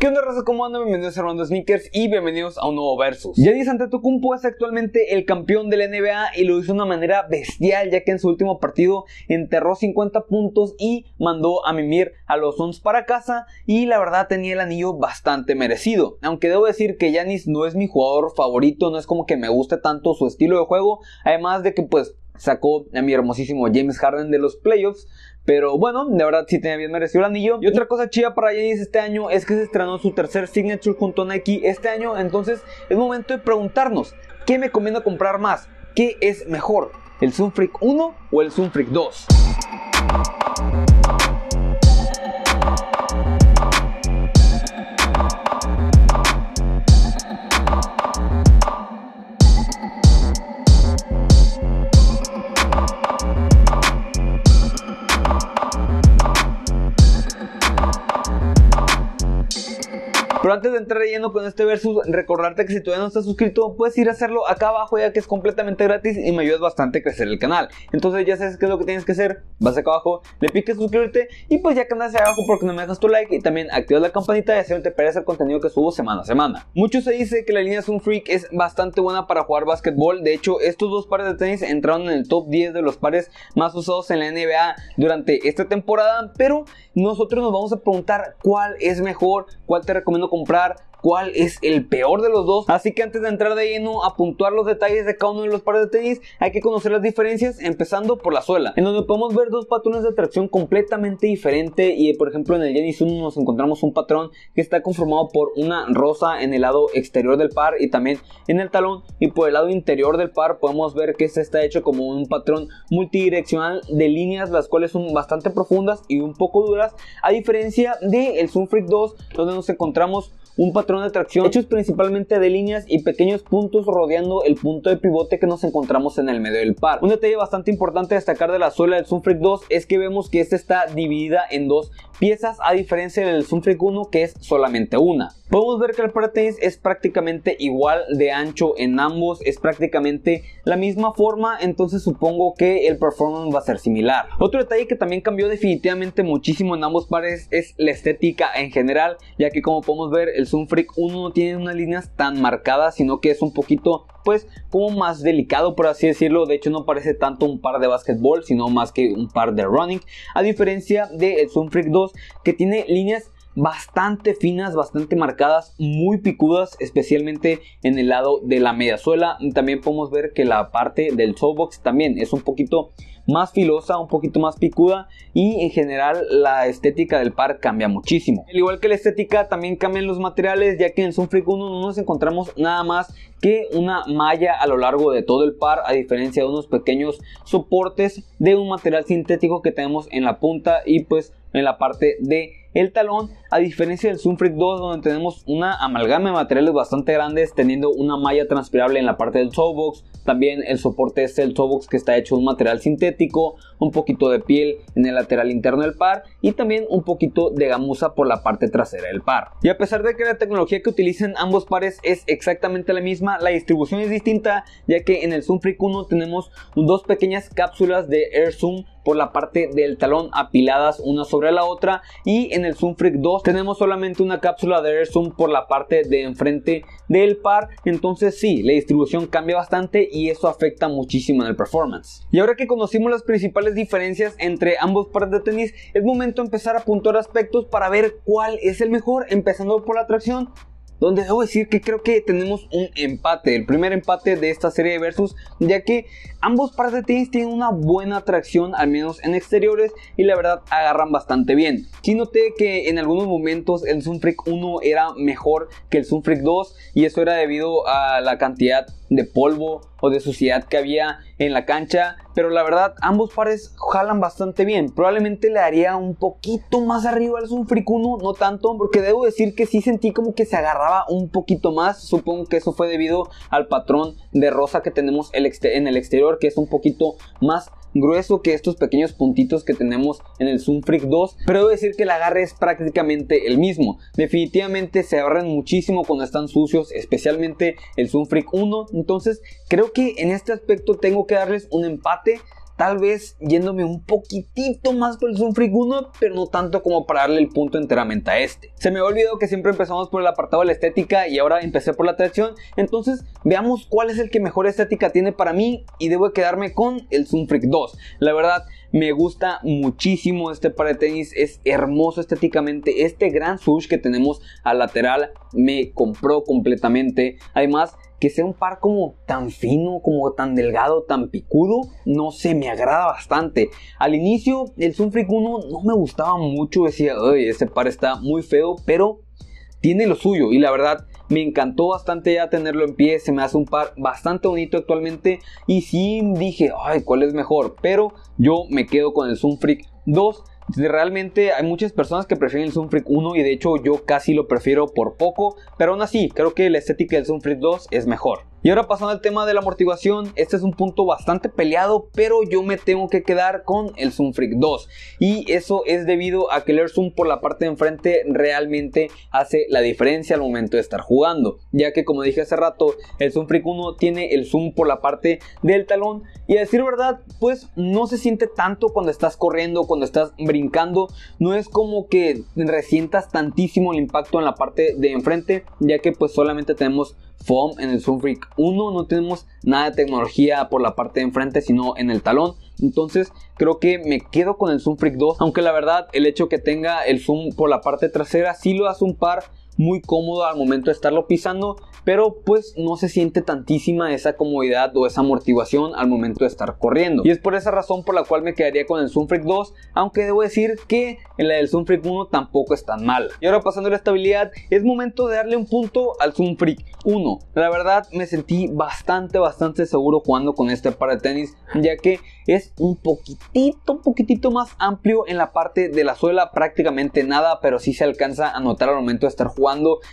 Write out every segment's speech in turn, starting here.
¿Qué onda raza? ¿Cómo andan? Bienvenidos a Armando Sneakers y bienvenidos a un nuevo Versus. Yanis Antetokounmpo es actualmente el campeón de la NBA y lo hizo de una manera bestial ya que en su último partido enterró 50 puntos y mandó a mimir a los Suns para casa y la verdad tenía el anillo bastante merecido. Aunque debo decir que Yanis no es mi jugador favorito, no es como que me guste tanto su estilo de juego, además de que pues sacó a mi hermosísimo James Harden de los playoffs. Pero bueno, de verdad sí tenía bien merecido el anillo. Y otra cosa chida para James este año es que se estrenó su tercer signature junto a Nike este año. Entonces es momento de preguntarnos, ¿qué me conviene comprar más? ¿Qué es mejor? ¿El Zoom Freak 1 o el Zoom Freak 2? antes de entrar lleno con este versus, recordarte que si todavía no estás suscrito, puedes ir a hacerlo acá abajo ya que es completamente gratis y me ayudas bastante a crecer el canal. Entonces ya sabes qué es lo que tienes que hacer, vas acá abajo, le piques suscribirte y pues ya que andas abajo porque no me dejas tu like y también activas la campanita y así no te pierdas el contenido que subo semana a semana. Mucho se dice que la línea Zoom Freak es bastante buena para jugar básquetbol, de hecho estos dos pares de tenis entraron en el top 10 de los pares más usados en la NBA durante esta temporada, pero nosotros nos vamos a preguntar cuál es mejor, cuál te recomiendo como cuál es el peor de los dos. Así que antes de entrar de lleno a puntuar los detalles de cada uno de los pares de tenis, hay que conocer las diferencias, empezando por la suela, en donde podemos ver dos patrones de tracción completamente diferente y por ejemplo en el Janis 1 nos encontramos un patrón que está conformado por una rosa en el lado exterior del par y también en el talón y por el lado interior del par podemos ver que este está hecho como un patrón multidireccional de líneas las cuales son bastante profundas y un poco duras a diferencia del Zoom Freak 2 donde nos encontramos un patrón de atracción hechos principalmente de líneas y pequeños puntos rodeando el punto de pivote que nos encontramos en el medio del par. Un detalle bastante importante destacar de la suela del Freak 2 es que vemos que esta está dividida en dos piezas a diferencia del Freak 1 que es solamente una. Podemos ver que el par tenis es prácticamente igual de ancho en ambos, es prácticamente la misma forma, entonces supongo que el performance va a ser similar. Otro detalle que también cambió definitivamente muchísimo en ambos pares es la estética en general, ya que como podemos ver el Zoom Freak uno no tiene unas líneas tan marcadas, sino que es un poquito, pues, como más delicado, por así decirlo. De hecho, no parece tanto un par de básquetbol, sino más que un par de running. A diferencia del de Zoom Freak 2, que tiene líneas bastante finas, bastante marcadas, muy picudas, especialmente en el lado de la mediasuela. También podemos ver que la parte del softbox también es un poquito más filosa, un poquito más picuda y en general la estética del par cambia muchísimo. Al igual que la estética también cambian los materiales ya que en Sunfreak 1 no nos encontramos nada más que una malla a lo largo de todo el par a diferencia de unos pequeños soportes de un material sintético que tenemos en la punta y pues en la parte de el talón, a diferencia del Freak 2 donde tenemos una amalgama de materiales bastante grandes teniendo una malla transpirable en la parte del softbox, también el soporte es el box que está hecho de un material sintético, un poquito de piel en el lateral interno del par y también un poquito de gamuza por la parte trasera del par. Y a pesar de que la tecnología que utilizan ambos pares es exactamente la misma, la distribución es distinta ya que en el Freak 1 tenemos dos pequeñas cápsulas de Air Zoom por la parte del talón apiladas una sobre la otra y en el Zoom Freak 2 tenemos solamente una cápsula de Air Zoom por la parte de enfrente del par entonces sí la distribución cambia bastante y eso afecta muchísimo en el performance y ahora que conocimos las principales diferencias entre ambos pares de tenis es momento de empezar a apuntar aspectos para ver cuál es el mejor empezando por la tracción donde debo decir que creo que tenemos un empate, el primer empate de esta serie de versus, ya que ambos pares de tenis tienen una buena atracción, al menos en exteriores, y la verdad agarran bastante bien. Sí noté que en algunos momentos el Freak 1 era mejor que el Freak 2, y eso era debido a la cantidad de polvo o de suciedad que había en la cancha, pero la verdad ambos pares jalan bastante bien. Probablemente le haría un poquito más arriba al Sunfricuno, no tanto, porque debo decir que sí sentí como que se agarraba un poquito más. Supongo que eso fue debido al patrón de rosa que tenemos en el exterior, que es un poquito más grueso que estos pequeños puntitos que tenemos en el Zoom Freak 2, pero debo decir que el agarre es prácticamente el mismo. Definitivamente se agarran muchísimo cuando están sucios, especialmente el Zoom Freak 1. Entonces creo que en este aspecto tengo que darles un empate. Tal vez yéndome un poquitito más por el Freak 1, pero no tanto como para darle el punto enteramente a este. Se me olvidó que siempre empezamos por el apartado de la estética y ahora empecé por la atracción. Entonces veamos cuál es el que mejor estética tiene para mí y debo quedarme con el Freak 2. La verdad, me gusta muchísimo este par de tenis, es hermoso estéticamente. Este gran swoosh que tenemos al lateral me compró completamente. Además, que sea un par como tan fino, como tan delgado, tan picudo, no sé, me agrada bastante. Al inicio, el Freak 1 no me gustaba mucho, decía, ay, este par está muy feo, pero tiene lo suyo y la verdad me encantó bastante ya tenerlo en pie, se me hace un par bastante bonito actualmente y sí dije, ay, ¿cuál es mejor? Pero yo me quedo con el Freak 2 Realmente hay muchas personas que prefieren el Freak 1 y de hecho yo casi lo prefiero por poco, pero aún así creo que la estética del Freak 2 es mejor. Y ahora pasando al tema de la amortiguación, este es un punto bastante peleado, pero yo me tengo que quedar con el Zoom Freak 2. Y eso es debido a que el Air Zoom por la parte de enfrente realmente hace la diferencia al momento de estar jugando. Ya que como dije hace rato, el Zoom Freak 1 tiene el zoom por la parte del talón. Y a decir verdad, pues no se siente tanto cuando estás corriendo, cuando estás brincando. No es como que resientas tantísimo el impacto en la parte de enfrente, ya que pues solamente tenemos foam en el Zoom Freak uno, no tenemos nada de tecnología por la parte de enfrente, sino en el talón. Entonces creo que me quedo con el Zoom Freak 2, aunque la verdad el hecho que tenga el zoom por la parte trasera sí lo hace un par muy cómodo al momento de estarlo pisando, pero pues no se siente tantísima esa comodidad o esa amortiguación al momento de estar corriendo. Y es por esa razón por la cual me quedaría con el Freak 2, aunque debo decir que en la del Freak 1 tampoco es tan mal Y ahora pasando a la estabilidad, es momento de darle un punto al Freak 1. La verdad me sentí bastante, bastante seguro jugando con este par de tenis, ya que es un poquitito, un poquitito más amplio en la parte de la suela, prácticamente nada, pero sí se alcanza a notar al momento de estar jugando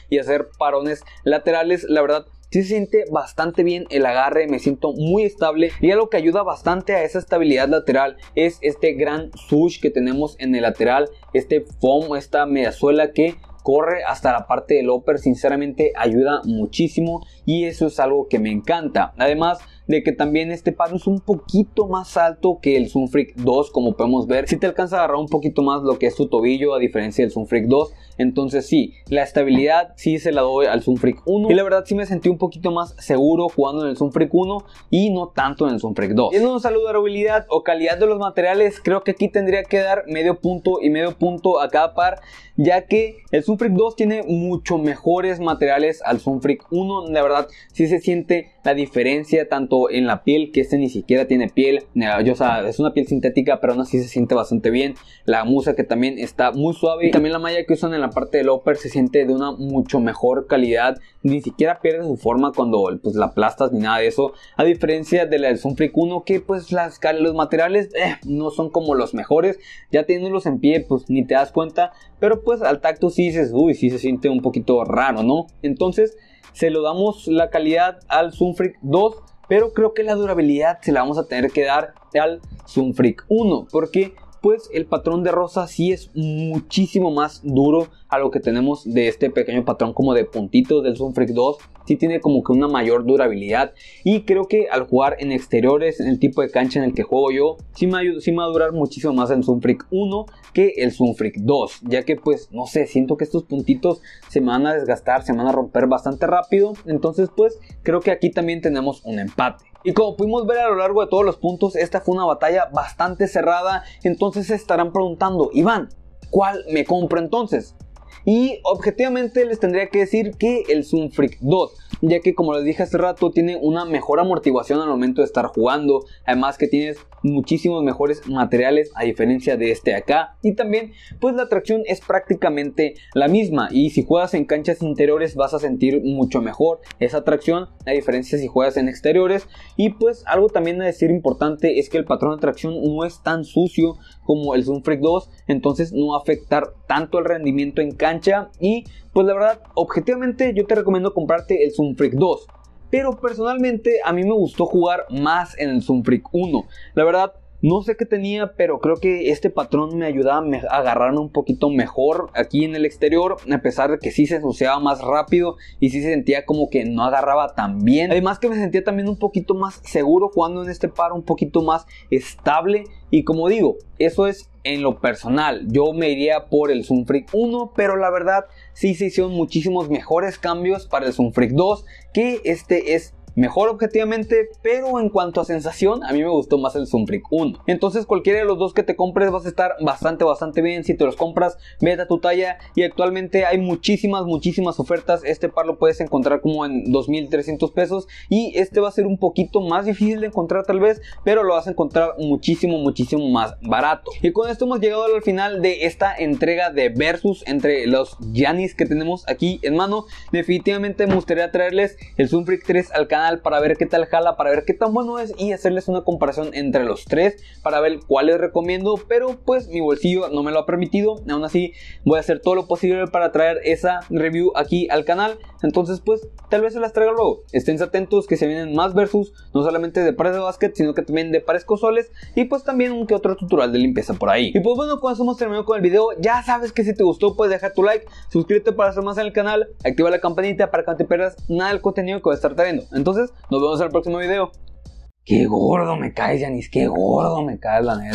y hacer parones laterales. La verdad, se siente bastante bien el agarre, me siento muy estable y algo que ayuda bastante a esa estabilidad lateral es este gran sush que tenemos en el lateral, este foam, esta mediasuela que corre hasta la parte del upper, sinceramente ayuda muchísimo y eso es algo que me encanta. Además, de que también este par es un poquito más alto que el Freak 2, como podemos ver. Si te alcanza a agarrar un poquito más lo que es tu tobillo, a diferencia del Freak 2. Entonces sí, la estabilidad sí se la doy al Freak 1. Y la verdad sí me sentí un poquito más seguro jugando en el Freak 1 y no tanto en el Freak 2. En un habilidad o calidad de los materiales, creo que aquí tendría que dar medio punto y medio punto a cada par, ya que el Freak 2 tiene mucho mejores materiales al Freak 1. La verdad sí se siente la diferencia tanto en la piel, que este ni siquiera tiene piel, ah, o sea, es una piel sintética, pero aún así se siente bastante bien. La musa que también está muy suave y también la malla que usan en la parte del upper se siente de una mucho mejor calidad, ni siquiera pierde su forma cuando pues, la aplastas ni nada de eso, a diferencia de la del Sunfreak 1 que pues las, los materiales eh, no son como los mejores, ya teniéndolos en pie pues ni te das cuenta, pero pues al tacto sí dices, uy, sí se siente un poquito raro, ¿no? Entonces, se lo damos la calidad al Freak 2, pero creo que la durabilidad se la vamos a tener que dar al Freak 1, porque pues el patrón de rosa sí es muchísimo más duro a lo que tenemos de este pequeño patrón como de puntitos del Freak 2. Sí tiene como que una mayor durabilidad y creo que al jugar en exteriores, en el tipo de cancha en el que juego yo, sí me, ayuda, va a durar muchísimo más el Freak 1 que el Freak 2, ya que pues no sé, siento que estos puntitos se van a desgastar, se van a romper bastante rápido, entonces pues creo que aquí también tenemos un empate. Y como pudimos ver a lo largo de todos los puntos, esta fue una batalla bastante cerrada, entonces se estarán preguntando, Iván, ¿cuál me compro entonces? Y objetivamente les tendría que decir que el Freak 2, ya que como les dije hace rato tiene una mejor amortiguación al momento de estar jugando, además que tienes muchísimos mejores materiales a diferencia de este acá y también pues la tracción es prácticamente la misma y si juegas en canchas interiores vas a sentir mucho mejor esa tracción a diferencia si juegas en exteriores y pues algo también a decir importante es que el patrón de tracción no es tan sucio como el Zoom Freak 2 entonces no va a afectar tanto el rendimiento en cancha y pues la verdad, objetivamente yo te recomiendo comprarte el Zoom Freak 2. Pero personalmente a mí me gustó jugar más en el Zoom Freak 1. La verdad, no sé qué tenía, pero creo que este patrón me ayudaba a agarrarme un poquito mejor aquí en el exterior, a pesar de que sí se ensuciaba más rápido y sí se sentía como que no agarraba tan bien. Además que me sentía también un poquito más seguro jugando en este par, un poquito más estable y como digo, eso es en lo personal. Yo me iría por el Zoom Freak 1, pero la verdad sí se hicieron muchísimos mejores cambios para el Zoom Freak 2, que este es mejor objetivamente, pero en cuanto a sensación, a mí me gustó más el Freak 1. Entonces cualquiera de los dos que te compres vas a estar bastante, bastante bien. Si te los compras, vete a tu talla y actualmente hay muchísimas, muchísimas ofertas. Este par lo puedes encontrar como en 2.300 pesos y este va a ser un poquito más difícil de encontrar tal vez, pero lo vas a encontrar muchísimo, muchísimo más barato. Y con esto hemos llegado al final de esta entrega de Versus entre los Yanis que tenemos aquí en mano. Definitivamente me gustaría traerles el Freak 3 al canal para ver qué tal jala, para ver qué tan bueno es y hacerles una comparación entre los tres para ver cuál les recomiendo, pero pues mi bolsillo no me lo ha permitido, aún así voy a hacer todo lo posible para traer esa review aquí al canal, entonces pues tal vez se las traiga luego, estén atentos que se vienen más versus, no solamente de pares de básquet, sino que también de pares cosoles y pues también un que otro tutorial de limpieza por ahí. Y pues bueno, cuando eso hemos terminado con el video, ya sabes que si te gustó puedes dejar tu like, suscríbete para hacer más en el canal, activa la campanita para que no te pierdas nada del contenido que voy a estar trayendo. Entonces nos vemos en el próximo video. Qué gordo me caes, Yanis, qué gordo me caes, la neta.